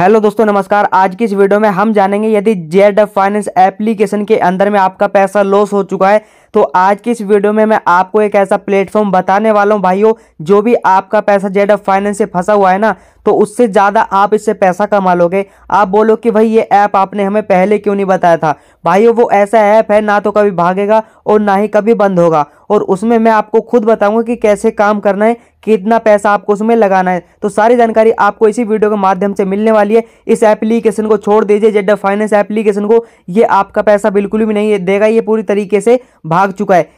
hello दोस्तों नमस्कार आज की इस वीडियो में हम जानेंगे यदि जेड फाइनेंस एप्लीकेशन के अंदर में आपका पैसा लॉस हो चुका है तो आज की इस वीडियो में मैं आपको एक ऐसा प्लेटफॉर्म बताने वाला हूं भाइयों जो भी आपका पैसा जेड फाइनेंस से फंसा हुआ है ना तो उससे ज़्यादा आप इससे पैसा कमा लोगे आप बोलो कि भाई ये ऐप आपने हमें पहले क्यों नहीं बताया था भाई वो ऐसा ऐप है ना तो कभी भागेगा और ना ही कभी बंद होगा और उसमें मैं आपको खुद बताऊंगा कि कैसे काम करना है कितना पैसा आपको उसमें लगाना है तो सारी जानकारी आपको इसी वीडियो के माध्यम से मिलने वाली है इस एप्लीकेशन को छोड़ दीजिए जेड फाइनेंस एप्लीकेशन को ये आपका पैसा बिल्कुल भी नहीं देगा ये पूरी तरीके से भाग चुका है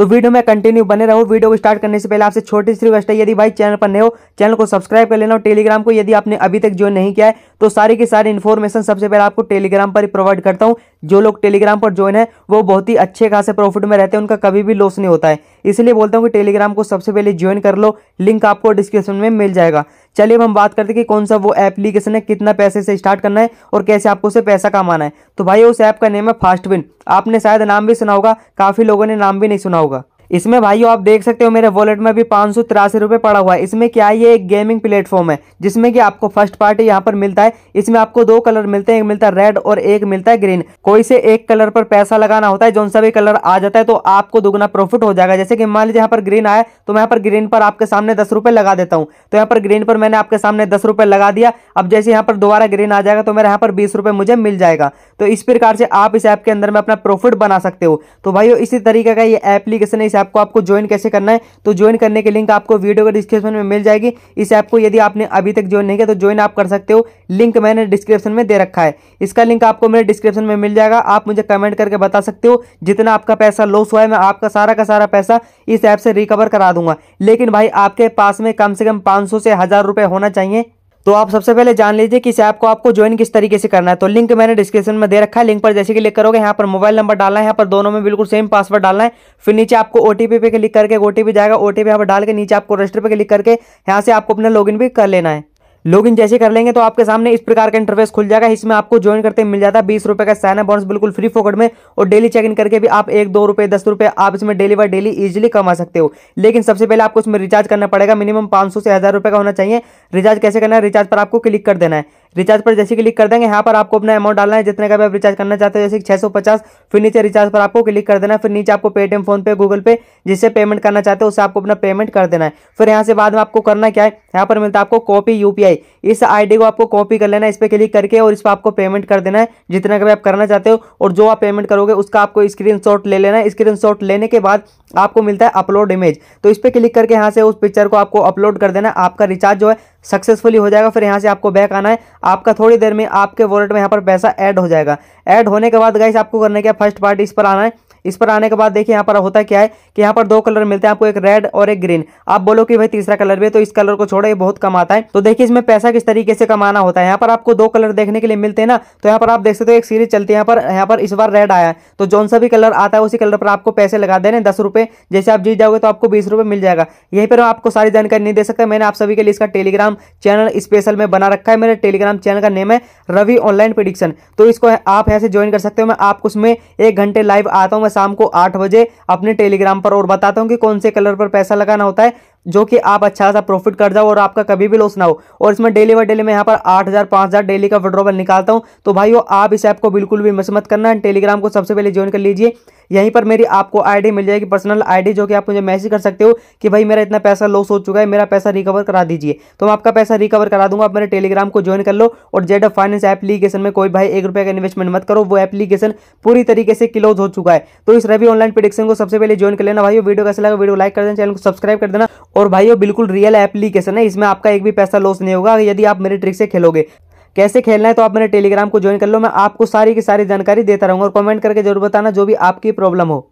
तो वीडियो में कंटिन्यू बने रहो वीडियो को स्टार्ट करने से पहले आपसे छोटी सी रिक्वेस्ट है यदि भाई चैनल पर नए हो चैनल को सब्सक्राइब कर लेना और टेलीग्राम को यदि आपने अभी तक ज्वाइन नहीं किया है तो सारी की सारी इन्फॉर्मेशन सबसे पहले आपको टेलीग्राम पर प्रोवाइड करता हूँ जो लोग टेलीग्राम पर ज्वाइन है वो बहुत ही अच्छे खासे प्रॉफिट में रहते हैं उनका कभी भी लॉस नहीं होता है इसलिए बोलता हूँ कि टेलीग्राम को सबसे पहले ज्वाइन कर लो लिंक आपको डिस्क्रिप्शन में मिल जाएगा चलिए अब हम बात करते हैं कि कौन सा वो एप्लीकेशन है कितना पैसे से स्टार्ट करना है और कैसे आपको उसे पैसा कमाना है तो भाई उस ऐप का नेम है फास्टविन आपने शायद नाम भी सुना होगा काफ़ी लोगों ने नाम भी नहीं सुना होगा इसमें भाई आप देख सकते हो मेरे वॉलेट में भी पाँच सौ तिरासी रुपये पड़ा हुआ है इसमें क्या है ये एक गेमिंग प्लेटफॉर्म है जिसमें कि आपको फर्स्ट पार्टी यहाँ पर मिलता है इसमें आपको दो कलर मिलते हैं एक मिलता है रेड और एक मिलता है ग्रीन कोई से एक कलर पर पैसा लगाना होता है जो सा भी कलर आ जाता है तो आपको दुगना प्रॉफिट हो जाएगा जैसे कि मान लीजिए यहाँ पर ग्रीन आया तो मैं यहाँ पर ग्रीन पर आपके सामने दस लगा देता हूँ तो यहाँ पर ग्रीन पर मैंने आपके सामने दस लगा दिया अब जैसे यहाँ पर दोबारा ग्रीन आ जाएगा तो मेरे यहाँ पर बीस मुझे मिल जाएगा तो इस प्रकार से आप इस ऐप के अंदर में अपना प्रॉफिट बना सकते हो तो भाई इसी तरीके का ये एप्लीकेशन है ऐप को आपको ज्वाइन कैसे करना है तो ज्वाइन करने के लिंक आपको वीडियो के डिस्क्रिप्शन में मिल जाएगी इस ऐप को यदि आपने अभी तक ज्वाइन नहीं किया तो ज्वाइन आप कर सकते हो लिंक मैंने डिस्क्रिप्शन में दे रखा है इसका लिंक आपको मेरे डिस्क्रिप्शन में मिल जाएगा आप मुझे कमेंट करके बता सकते हो जितना आपका पैसा लॉस हुआ है मैं आपका सारा का सारा पैसा इस ऐप से रिकवर करा दूंगा लेकिन भाई आपके पास में कम से कम पाँच से हज़ार होना चाहिए तो आप सबसे पहले जान लीजिए कि इस ऐप को आपको ज्वाइन किस तरीके से करना है तो लिंक मैंने डिस्क्रिप्शन में दे रखा है लिंक पर जैसे क्लिक करोगे यहाँ पर मोबाइल नंबर डालना है यहाँ पर दोनों में बिल्कुल सेम पासवर्ड डालना है फिर नीचे आपको ओटीपी पे क्लिक करके ओटीपी जाएगा ओटीपी यहाँ पर डाल के नीचे आपको रजिस्टर पर क्लिक करके यहाँ से आपको अपना लॉगिन भी कर लेना है लॉगिन जैसे कर लेंगे तो आपके सामने इस प्रकार का इंटरफेस खुल जाएगा इसमें आपको ज्वाइन करते मिल जाता है बीस रुपए का साइन बोनस बिल्कुल फ्री फोकट में और डेली चेक इन करके भी आप एक दो रुपए दस रुपए आप इसमें डेली बाय डेली इजिली कमा सकते हो लेकिन सबसे पहले आपको इसमें रिचार्ज करना पड़ेगा मिनिमम पांच से हजार का होना चाहिए रिचार्ज कैसे करना है रिचार्ज पर आपको क्लिक कर देना है रिचार्ज पर जैसे क्लिक कर देंगे यहाँ पर आपको अपना अमाउंट डालना है जितने का भी आप रिचार्ज करना चाहते हो जैसे छः सौ पचास फिर नीचे रिचार्ज पर आपको क्लिक कर देना है फिर नीचे आपको पेटीएम फोन पे गूगल पे जिससे पेमेंट करना चाहते हो उसे आपको अपना पेमेंट कर देना है फिर यहाँ से बाद में आपको करना क्या है यहाँ पर मिलता है आपको कॉपी यूपीआई इस आई को आपको कॉपी कर लेना है इस पर क्लिक करके और इस पर आपको पेमेंट कर देना है जितना का भी आप करना चाहते हो और जो आप पेमेंट करोगे उसका आपको स्क्रीन ले लेना है स्क्रीन लेने के बाद आपको मिलता है अपलोड इमेज तो इस पर क्लिक करके यहाँ से उस पिक्चर को आपको अपलोड कर देना आपका रिचार्ज जो है सक्सेसफुली हो जाएगा फिर यहाँ से आपको बैक आना है आपका थोड़ी देर में आपके वॉलेट में यहाँ पर पैसा ऐड हो जाएगा ऐड होने के बाद गाइस आपको करने के फर्स्ट पार्टी इस पर आना है इस पर आने के बाद देखिए यहाँ पर होता क्या है कि यहाँ पर दो कलर मिलते हैं आपको एक रेड और एक ग्रीन आप बोलो कि भाई तीसरा कलर भी है तो इस कलर को छोड़ो ये बहुत कम आता है तो देखिए इसमें पैसा किस तरीके से कमाना होता है यहाँ पर आपको दो कलर देखने के लिए मिलते हैं ना तो यहाँ पर आप देख सकते हो एक सीरीज चलती है यहाँ पर यहाँ पर इस बार रेड आया तो जो सा भी कलर आता है उसी कलर पर आपको पैसे लगा देने दस रुपए जैसे आप जीत जाओगे तो आपको बीस रुपए मिल जाएगा यहीं पर आपको सारी जानकारी नहीं दे सकता मैंने आप सभी के लिए इसका टेलीग्राम चैनल स्पेशल में बना रखा है मेरे टेलीग्राम चैनल का नेम है रवि ऑनलाइन प्रिडिक्शन तो इसको आप यहाँ से ज्वाइन कर सकते हो मैं आपको उसमें एक घंटे लाइव आता हूँ शाम को आठ बजे अपने टेलीग्राम पर और बताता हूँ कि कौन से कलर पर पैसा लगाना होता है जो कि आप अच्छा खासा प्रॉफिट कर जाओ और आपका कभी भी लॉस ना हो और इसमें डेली बाई डेली मैं यहाँ पर आठ हज़ार पाँच हज़ार डेली का विड्रॉवल निकालता हूँ तो भाई वो आप इस ऐप को बिल्कुल भी मिस मत करना टेलीग्राम को सबसे पहले ज्वाइन कर लीजिए यहीं पर मेरी आपको आईडी मिल जाएगी पर्सनल आईडी जो कि आप मुझे मैसेज कर सकते हो कि भाई मेरा इतना पैसा लॉस हो चुका है मेरा पैसा रिकवर करा दीजिए तो मैं आपका पैसा रिकवर करा दूंगा आप मेरे टेलीग्राम को ज्वाइन कर लो और जेड फाइनेंस एप्लीकेशन में कोई भाई एक रुपये का इन्वेस्टमेंट मत करो वो एप्लीकेशन पूरी तरीके से क्लोज हो चुका है तो इस रवि ऑनलाइन प्रिडिक्शन को सबसे पहले ज्वाइन कर लेना भाई वीडियो कैसे लगा वीडियो लाइक कर देना चैनल को सब्सक्राइब कर देना और भाई ये बिल्कुल रियल एप्लीकेशन है इसमें आपका एक भी पैसा लॉस नहीं होगा यदि आप मेरे ट्रिक से खेलोगे कैसे खेलना है तो आप मेरे टेलीग्राम को ज्वाइन कर लो मैं आपको सारी की सारी जानकारी देता रहूँगा और कमेंट करके जरूर बताना जो भी आपकी प्रॉब्लम हो